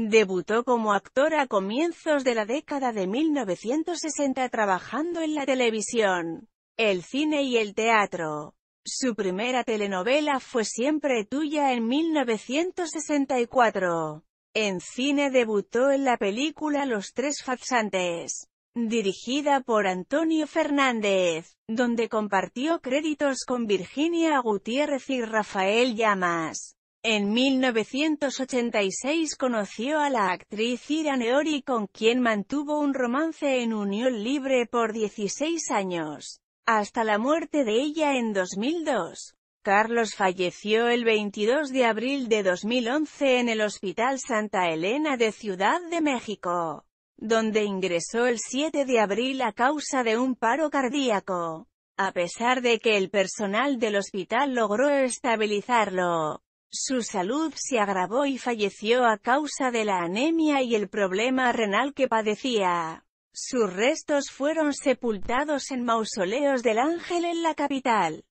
Debutó como actor a comienzos de la década de 1960 trabajando en la televisión, el cine y el teatro. Su primera telenovela fue Siempre Tuya en 1964. En cine debutó en la película Los Tres fazantes, dirigida por Antonio Fernández, donde compartió créditos con Virginia Gutiérrez y Rafael Llamas. En 1986 conoció a la actriz Ira Neori con quien mantuvo un romance en unión libre por 16 años, hasta la muerte de ella en 2002. Carlos falleció el 22 de abril de 2011 en el Hospital Santa Elena de Ciudad de México, donde ingresó el 7 de abril a causa de un paro cardíaco, a pesar de que el personal del hospital logró estabilizarlo. Su salud se agravó y falleció a causa de la anemia y el problema renal que padecía. Sus restos fueron sepultados en mausoleos del Ángel en la capital.